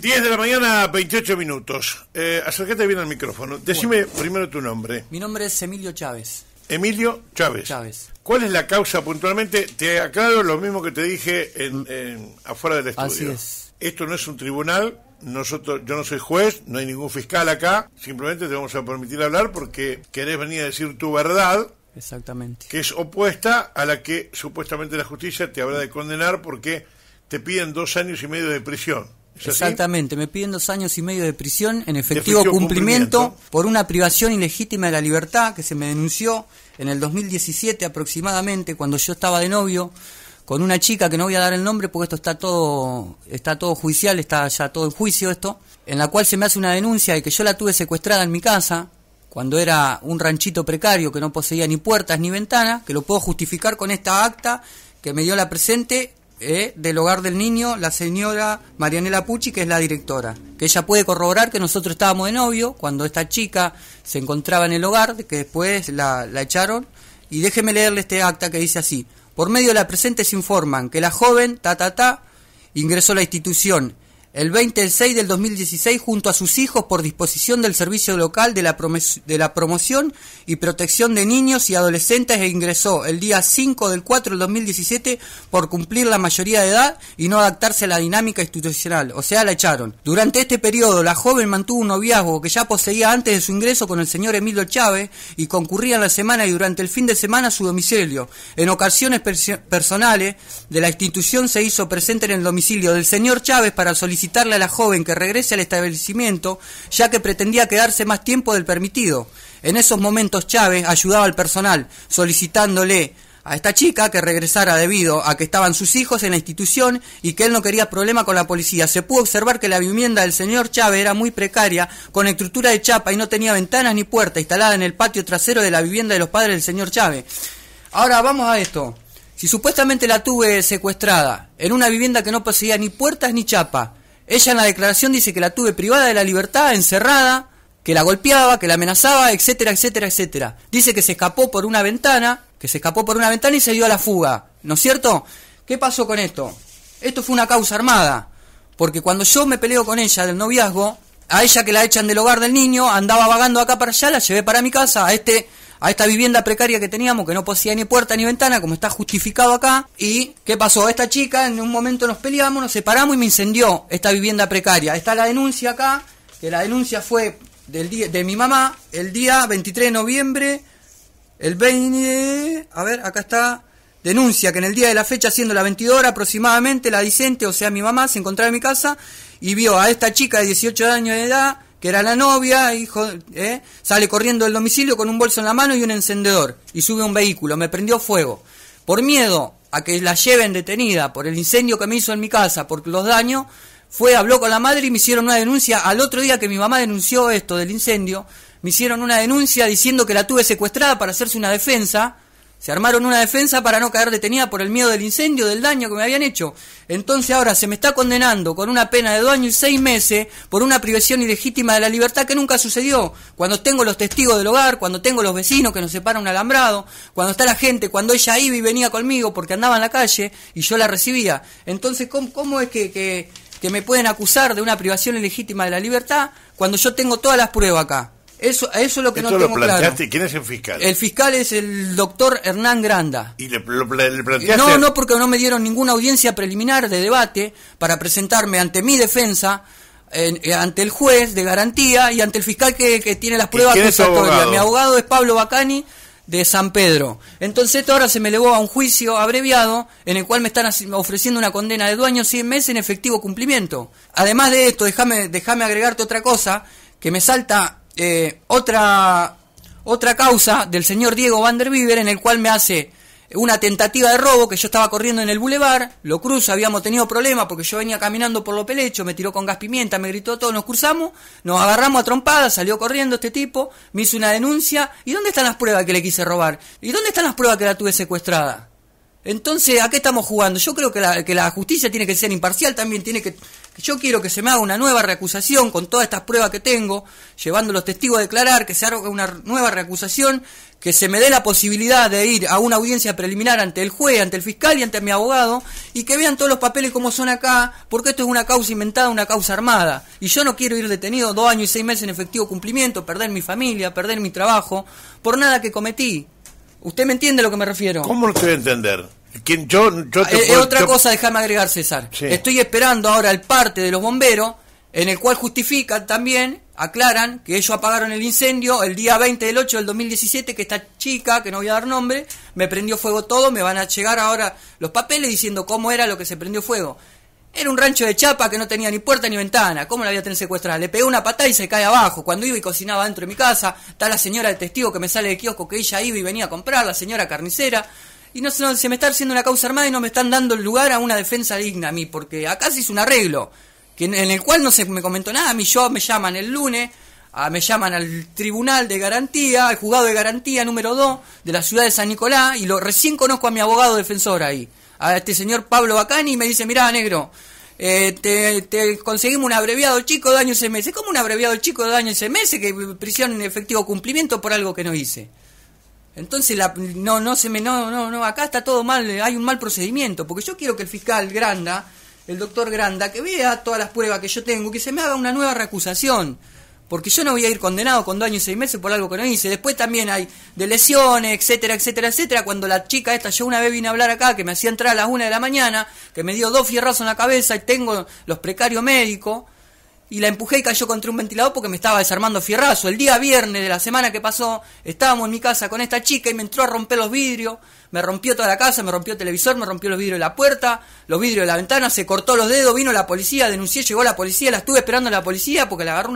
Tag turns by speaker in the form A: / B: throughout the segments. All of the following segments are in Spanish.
A: 10 de la mañana, 28 minutos. Eh, acércate bien al micrófono. Decime primero tu nombre. Mi nombre es Emilio Chávez. Emilio Chávez. Chávez. ¿Cuál es la causa puntualmente? Te aclaro lo mismo que te dije mm. en, afuera del estudio. Así es. Esto no es un tribunal, nosotros, yo no soy juez, no hay ningún fiscal acá, simplemente te vamos a permitir hablar porque querés venir a decir tu verdad.
B: Exactamente.
A: Que es opuesta a la que supuestamente la justicia te habrá de condenar porque te piden dos años y medio de prisión.
B: Exactamente, me piden dos años y medio de prisión en efectivo, cumplimiento, por una privación ilegítima de la libertad que se me denunció en el 2017 aproximadamente, cuando yo estaba de novio con una chica que no voy a dar el nombre porque esto está todo está todo judicial, está ya todo en juicio esto, en la cual se me hace una denuncia de que yo la tuve secuestrada en mi casa cuando era un ranchito precario que no poseía ni puertas ni ventanas, que lo puedo justificar con esta acta que me dio la presente eh, del hogar del niño, la señora Marianela Pucci, que es la directora, que ella puede corroborar que nosotros estábamos de novio cuando esta chica se encontraba en el hogar, que después la, la echaron. Y déjeme leerle este acta que dice así. Por medio de la presente se informan que la joven, ta, ta, ta, ingresó a la institución el 20 del 6 del 2016 junto a sus hijos por disposición del Servicio Local de la, de la, Promoción y Protección de Niños y Adolescentes e ingresó el día 5 del 4 del 2017 por cumplir la mayoría de edad y no adaptarse a la dinámica institucional, o sea, la echaron. Durante este periodo, la joven mantuvo un noviazgo que ya poseía antes de su ingreso con el señor Emilio Chávez y concurría en la semana y durante el fin de semana a su domicilio. En ocasiones personales de la institución se hizo presente en el domicilio del señor Chávez para solicitar a la joven que regrese al establecimiento, ya que pretendía quedarse más tiempo del permitido. En esos momentos Chávez ayudaba al personal, solicitándole a esta chica que regresara debido a que estaban sus hijos en la institución y que él no quería problema con la policía. Se pudo observar que la vivienda del señor Chávez era muy precaria, con estructura de chapa y no tenía ventanas ni puerta, instalada en el patio trasero de la vivienda de los padres del señor Chávez. Ahora vamos a esto. Si supuestamente la tuve secuestrada en una vivienda que no poseía ni puertas ni chapa, ella en la declaración dice que la tuve privada de la libertad, encerrada, que la golpeaba, que la amenazaba, etcétera, etcétera, etcétera. Dice que se escapó por una ventana, que se escapó por una ventana y se dio a la fuga, ¿no es cierto? ¿Qué pasó con esto? Esto fue una causa armada, porque cuando yo me peleo con ella del noviazgo, a ella que la echan del hogar del niño, andaba vagando acá para allá, la llevé para mi casa, a este a esta vivienda precaria que teníamos, que no poseía ni puerta ni ventana, como está justificado acá. ¿Y qué pasó? Esta chica, en un momento nos peleamos, nos separamos y me incendió esta vivienda precaria. Está la denuncia acá, que la denuncia fue del día, de mi mamá el día 23 de noviembre, el 20... A ver, acá está. Denuncia que en el día de la fecha, siendo la 22 aproximadamente, la dicente, o sea mi mamá, se encontraba en mi casa y vio a esta chica de 18 años de edad que era la novia, hijo, ¿eh? sale corriendo del domicilio con un bolso en la mano y un encendedor y sube a un vehículo, me prendió fuego. Por miedo a que la lleven detenida por el incendio que me hizo en mi casa, por los daños, fue, habló con la madre y me hicieron una denuncia. Al otro día que mi mamá denunció esto del incendio, me hicieron una denuncia diciendo que la tuve secuestrada para hacerse una defensa se armaron una defensa para no caer detenida por el miedo del incendio, del daño que me habían hecho. Entonces ahora se me está condenando con una pena de dos años y seis meses por una privación ilegítima de la libertad que nunca sucedió. Cuando tengo los testigos del hogar, cuando tengo los vecinos que nos separan un alambrado, cuando está la gente, cuando ella iba y venía conmigo porque andaba en la calle y yo la recibía. Entonces, ¿cómo, es que me pueden acusar de una privación ilegítima de la libertad cuando yo tengo todas las pruebas acá? Eso, eso es lo que no tengo planteaste, claro. ¿Quién es el fiscal? El fiscal es el doctor Hernán Granda.
A: ¿Y le, planteaste? No, no,
B: porque no me dieron ninguna audiencia preliminar de debate para presentarme ante mi defensa, eh, ante el juez de garantía y ante el fiscal que, tiene las pruebas Mi abogado es Pablo Bacani de San Pedro. Entonces ahora se me elevó a un juicio abreviado en el cual me están ofreciendo una condena de dueño años, 100 meses en efectivo cumplimiento. Además de esto, déjame agregarte otra cosa que me salta eh, otra, otra causa del señor Diego Van der en el cual me hace una tentativa de robo que yo estaba corriendo en el bulevar, lo cruzo, habíamos tenido problemas porque yo venía caminando por lo pelecho, me tiró con gas pimienta, me gritó todo, nos cruzamos, nos agarramos a trompadas, salió corriendo este tipo, me hizo una denuncia, ¿y dónde están las pruebas que le quise robar? ¿Y dónde están las pruebas que la tuve secuestrada? Entonces, ¿a qué estamos jugando? Yo creo que la, que la justicia tiene que ser imparcial también, tiene que... Yo quiero que se me haga una nueva reacusación con todas estas pruebas que tengo, llevando los testigos a declarar, que se haga una nueva reacusación, que se me dé la posibilidad de ir a una audiencia preliminar ante el juez, ante el fiscal y ante mi abogado, y que vean todos los papeles como son acá, porque esto es una causa inventada, una causa armada. Y yo no quiero ir detenido dos años y seis meses en efectivo cumplimiento, perder mi familia, perder mi trabajo, por nada que cometí. ¿Usted me entiende a lo que me refiero? ¿Cómo lo quiere entender? otra cosa, déjame agregar, César. Estoy esperando ahora el parte de los bomberos, en el cual justifican también, aclaran que ellos apagaron el incendio el día 20 del 8 del 2017, que esta chica, que no voy a dar nombre, me prendió fuego todo, me van a llegar ahora los papeles diciendo cómo era lo que se prendió fuego. Era un rancho de chapa que no tenía ni puerta ni ventana. ¿Cómo la voy a tener secuestrada? Le pegué una patada y se cae abajo. Cuando iba y cocinaba dentro de mi casa, está la señora del testigo que me sale de kiosco que ella iba y venía a comprar, la señora carnicera y no, se me está haciendo una causa armada y no me están dando el lugar a una defensa digna a mí, porque acá se hizo un arreglo, que en, el cual no se me comentó nada, a mí yo me llaman el lunes, ah, me llaman al tribunal de garantía, al juzgado de garantía número 2 de la ciudad de San Nicolás, y lo recién conozco a mi abogado defensor ahí, a este señor Pablo Bacani, y me dice, mirá, negro, eh, te, conseguimos un abreviado chico de año y meses. ¿Cómo un abreviado chico de año y meses? Que prisión en efectivo cumplimiento por algo que no hice. Entonces la, no no se me no no no acá está todo mal, hay un mal procedimiento, porque yo quiero que el fiscal Granda, el doctor Granda que vea todas las pruebas que yo tengo, que se me haga una nueva recusación. Porque yo no voy a ir condenado con dos años y seis meses por algo que no hice. Después también hay de lesiones, etcétera, etcétera, etcétera. Cuando la chica esta, yo una vez vine a hablar acá, que me hacía entrar a las una de la mañana, que me dio dos fierrazos en la cabeza y tengo los precarios médicos y la empujé y cayó contra un ventilador porque me estaba desarmando fierrazo. El día viernes de la semana que pasó, estábamos en mi casa con esta chica y me entró a romper los vidrios me rompió toda la casa, me rompió el televisor, me rompió los vidrios de la puerta, los vidrios de la ventana, se cortó los dedos, vino la policía, denuncié, llegó la policía, la estuve esperando a la policía porque le agarró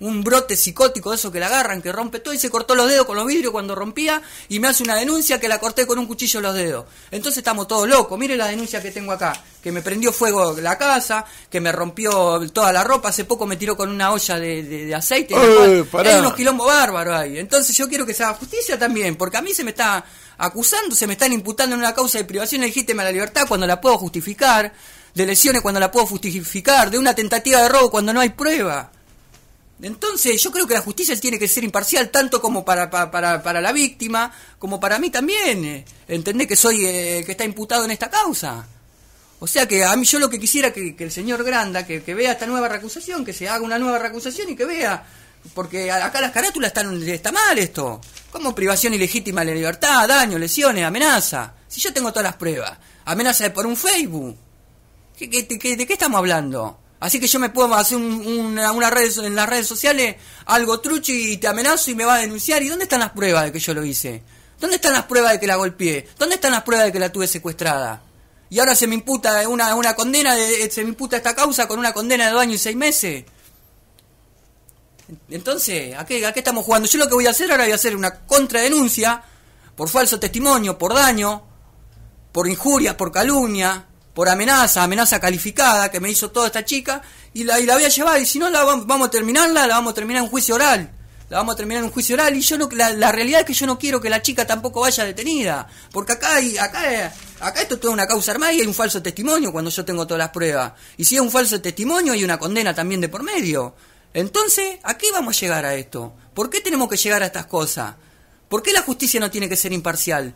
B: un brote psicótico de eso que la agarran, que rompe todo y se cortó los dedos con los vidrios cuando rompía y me hace una denuncia que la corté con un cuchillo los dedos. Entonces estamos todos locos, mire la denuncia que tengo acá, que me prendió fuego la casa, que me rompió toda la ropa, hace poco me tiró con una olla de, aceite. hay unos quilombos bárbaros ahí. Entonces yo quiero que se haga justicia también, porque a mí se me está acusándose, me están imputando en una causa de privación legítima de la libertad cuando la puedo justificar, de lesiones cuando la puedo justificar, de una tentativa de robo cuando no hay prueba. Entonces yo creo que la justicia tiene que ser imparcial tanto como para, para, para la víctima, como para mí también. Eh. entendé que soy el eh, que está imputado en esta causa. O sea que a mí yo lo que quisiera que, el señor Granda, que, que, vea esta nueva recusación, que se haga una nueva recusación y que vea, porque acá las carátulas están, está mal esto. ¿Cómo privación ilegítima de la libertad? Daño, lesiones, amenaza. Si yo tengo todas las pruebas. Amenaza de por un Facebook. ¿Qué, de qué estamos hablando? Así que yo me puedo hacer una, en las redes sociales algo trucho y te amenazo y me va a denunciar. ¿Y dónde están las pruebas de que yo lo hice? ¿Dónde están las pruebas de que la golpeé? ¿Dónde están las pruebas de que la tuve secuestrada? Y ahora se me imputa una, condena, de, se me imputa esta causa con una condena de años y seis meses. Entonces, ¿a qué, estamos jugando? Yo lo que voy a hacer ahora es a hacer una contradenuncia por falso testimonio, por daño, por injurias, por calumnia, por amenaza, amenaza calificada que me hizo toda esta chica, y la, y la voy a llevar, y si no la vamos, a terminarla, la vamos a terminar en juicio oral. La vamos a terminar en un juicio oral y yo no, la, la, realidad es que yo no quiero que la chica tampoco vaya detenida, porque acá hay, acá acá esto es toda una causa armada y hay un falso testimonio cuando yo tengo todas las pruebas. Y si es un falso testimonio hay una condena también de por medio. Entonces, ¿a qué vamos a llegar a esto? ¿Por qué tenemos que llegar a estas cosas? ¿Por qué la justicia no tiene que ser imparcial?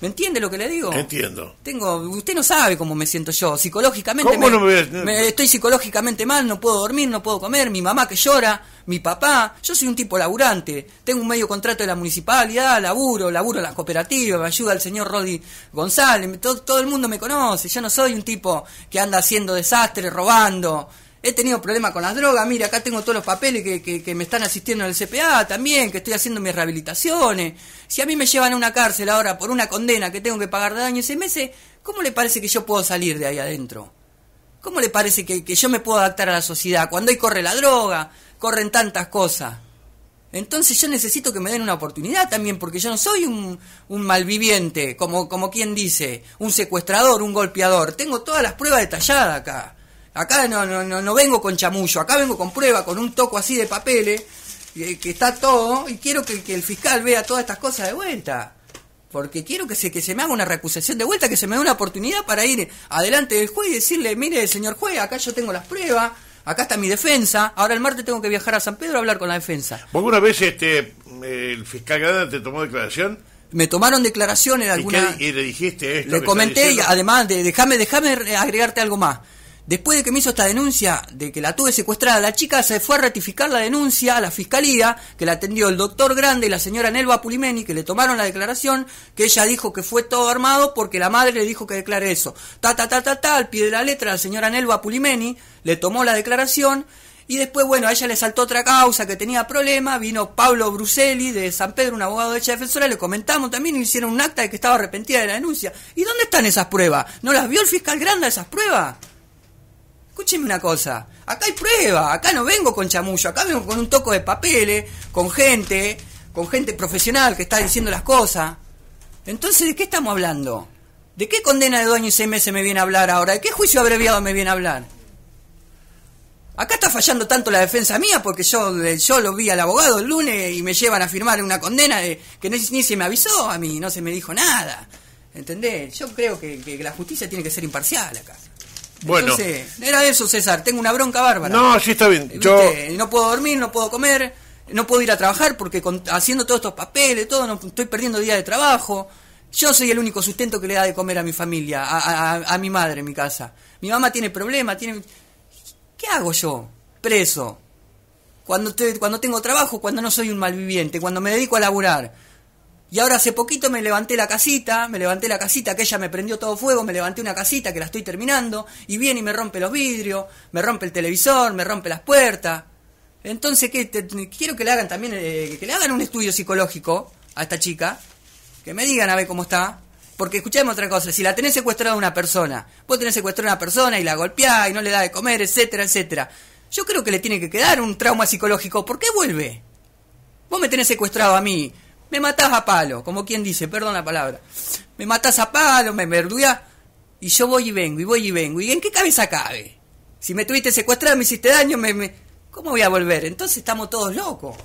B: ¿Me entiende lo que le digo?
A: Entiendo.
B: Tengo, usted no sabe cómo me siento yo psicológicamente. ¿Cómo Estoy psicológicamente mal, no puedo dormir, no puedo comer, mi mamá que llora, mi papá. Yo soy un tipo laburante. Tengo un medio contrato de la municipalidad, laburo, laburo en las cooperativas, me ayuda el señor Rodi González. todo el mundo me conoce. Yo no soy un tipo que anda haciendo desastres, robando he tenido problemas con las drogas, mira, acá tengo todos los papeles que, me están asistiendo en el CPA también, que estoy haciendo mis rehabilitaciones. Si a mí me llevan a una cárcel ahora por una condena que tengo que pagar de daño, ese mes, ¿cómo le parece que yo puedo salir de ahí adentro? ¿Cómo le parece que, yo me puedo adaptar a la sociedad? Cuando ahí corre la droga, corren tantas cosas. Entonces yo necesito que me den una oportunidad también, porque yo no soy un, un, malviviente, como, como quien dice, un secuestrador, un golpeador. Tengo todas las pruebas detalladas acá. Acá no, no, no, vengo con chamullo, acá vengo con prueba, con un toco así de papeles, eh, que, está todo, y quiero que, el fiscal vea todas estas cosas de vuelta. Porque quiero que se, que se me haga una recusación de vuelta, que se me dé una oportunidad para ir adelante del juez y decirle, mire, señor juez, acá yo tengo las pruebas, acá está mi defensa, ahora el martes tengo que viajar a San Pedro a hablar con la defensa.
A: ¿Vos alguna vez este, eh, el
B: fiscal grande te tomó declaración? Me tomaron declaración en alguna... ¿Y, le dijiste esto? Le comenté, y además, de, dejame agregarte algo más. Después de que me hizo esta denuncia de que la tuve secuestrada, la chica se fue a ratificar la denuncia a la fiscalía, que la atendió el doctor Grande y la señora Nelva Pulimeni, que le tomaron la declaración, que ella dijo que fue todo armado porque la madre le dijo que declare eso. Ta, ta, ta, ta, ta, al pie de la letra, la señora Nelva Pulimeni le tomó la declaración. Y después, bueno, a ella le saltó otra causa que tenía problema, vino Pablo Bruselli de San Pedro, un abogado de hecha defensora, le comentamos también, y hicieron un acta de que estaba arrepentida de la denuncia. ¿Y dónde están esas pruebas? ¿No las vio el fiscal Grande esas pruebas? Escúcheme una cosa, acá hay prueba, acá no vengo con chamullo, acá vengo con un toco de papeles, con gente, con gente profesional que está diciendo las cosas. Entonces, ¿de qué estamos hablando? ¿De qué condena de dueño y seis meses me viene a hablar ahora? ¿De qué juicio abreviado me viene a hablar? Acá está fallando tanto la defensa mía porque yo, yo lo vi al abogado el lunes y me llevan a firmar una condena de, que ni, ni, se me avisó a mí, no se me dijo nada. ¿Entendés? Yo creo que, que la justicia tiene que ser imparcial acá. Bueno. era eso, César. Tengo una bronca bárbara. No, sí está bien. Yo... No puedo dormir, no puedo comer, no puedo ir a trabajar porque haciendo todos estos papeles, todo, no, estoy perdiendo días de trabajo. Yo soy el único sustento que le da de comer a mi familia, a, mi madre en mi casa. Mi mamá tiene problemas, tiene... ¿Qué hago yo? Preso. Cuando, cuando tengo trabajo, cuando no soy un malviviente, cuando me dedico a laburar y ahora hace poquito me levanté la casita, me levanté la casita que ella me prendió todo fuego, me levanté una casita que la estoy terminando, y viene y me rompe los vidrios, me rompe el televisor, me rompe las puertas. Entonces, ¿qué? quiero que le hagan también, eh, que le hagan un estudio psicológico a esta chica, que me digan a ver cómo está. Porque escuchemos otra cosa, si la tenés secuestrada a una persona, vos tenés secuestrada a una persona y la golpeás y no le da de comer, etcétera, etcétera. Yo creo que le tiene que quedar un trauma psicológico. ¿Por qué vuelve? Vos me tenés secuestrado a mí, me matás a palo, como quien dice, perdón la palabra, me matás a palo, me merduías, y yo voy y vengo, y voy y vengo, ¿y en qué cabeza cabe? Si me tuviste secuestrado, me hiciste daño, me, ¿cómo voy a volver? Entonces estamos todos locos.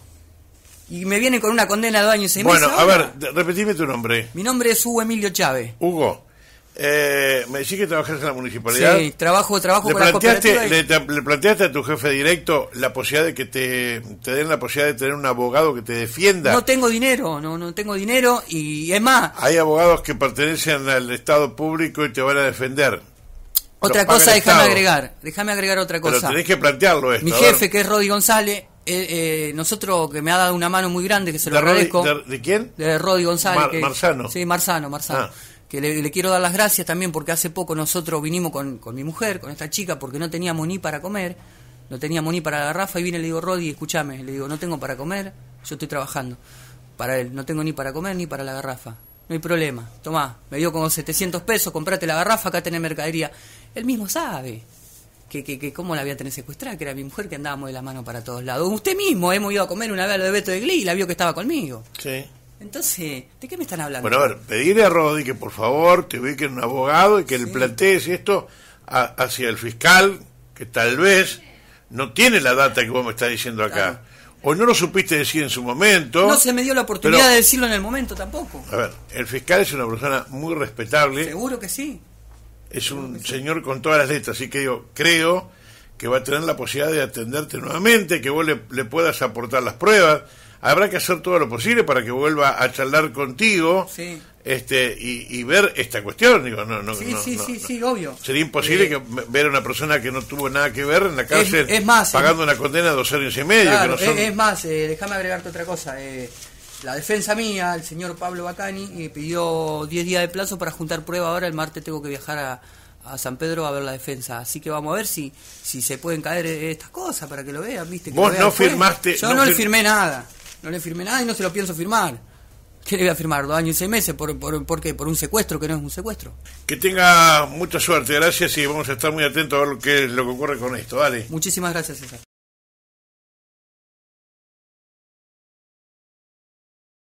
B: Y me vienen con una condena de años y seis Bueno, a ver, repetime tu nombre. Mi nombre es Hugo Emilio Chávez. Hugo,
A: eh, me decís que trabajas en la municipalidad. Sí, trabajo, trabajo ¿Le planteaste, la le, planteaste a tu jefe directo la posibilidad de que te, te, den la posibilidad de tener un abogado que te defienda? No
B: tengo dinero, no, no tengo dinero y es más.
A: Hay abogados que pertenecen al Estado público y te van a defender. Otra cosa, déjame agregar,
B: déjame agregar otra cosa. Pero tenés que plantearlo esto. Mi jefe, que es Rodi González, eh, eh, nosotros, que me ha dado una mano muy grande, que se lo agradezco. de, quién? De Rodi González. Marzano. Sí, Marzano, Marzano. Ah que le, quiero dar las gracias también porque hace poco nosotros vinimos con, mi mujer, con esta chica, porque no teníamos ni para comer, no teníamos ni para la garrafa y viene y le digo, Rodi, escúchame, le digo, no tengo para comer, yo estoy trabajando. Para él, no tengo ni para comer ni para la garrafa. No hay problema, tomá, me dio como 700 pesos, comprate la garrafa, acá tenés mercadería. Él mismo sabe que, que, cómo la había a secuestrada, que era mi mujer que andábamos de la mano para todos lados. Usted mismo hemos ido a comer una vez a de Beto de Glee y la vio que estaba conmigo. Sí. Entonces, ¿de qué me están hablando? Bueno, a ver,
A: pedirle a Rodi que por favor te ubique un abogado y que le plantees esto hacia el fiscal, que tal vez no tiene la data que vos me estás diciendo acá. O no lo supiste decir en su momento. No se me dio la oportunidad de decirlo
B: en el momento tampoco.
A: A ver, el fiscal es una persona muy respetable. Seguro que sí. Es un señor con todas las letras, así que yo creo que va a tener la posibilidad de atenderte nuevamente, que vos le puedas aportar las pruebas habrá que hacer todo lo posible para que vuelva a charlar contigo este y, ver esta cuestión digo sí sí, sí, obvio sería imposible eh, que ver a una persona que no tuvo nada que ver en la cárcel eh, pagando una condena de dos años y medio es,
B: más eh, déjame agregarte otra cosa la defensa mía el señor Pablo Bacani pidió 10 días de plazo para juntar prueba ahora el martes tengo que viajar a San Pedro a ver la defensa. Así que vamos a ver si, si se pueden caer estas cosas para que lo vean, ¿viste? Vos no firmaste. Yo no, le firmé nada no le firme nada y no se lo pienso firmar. ¿Qué le voy a firmar? ¿Dos años y seis meses? ¿Por, por, qué? ¿Por un secuestro que no es un secuestro? Que
A: tenga mucha suerte, gracias y vamos a estar muy atentos a lo que, lo que ocurre con esto. ¿vale?
B: Muchísimas gracias, César.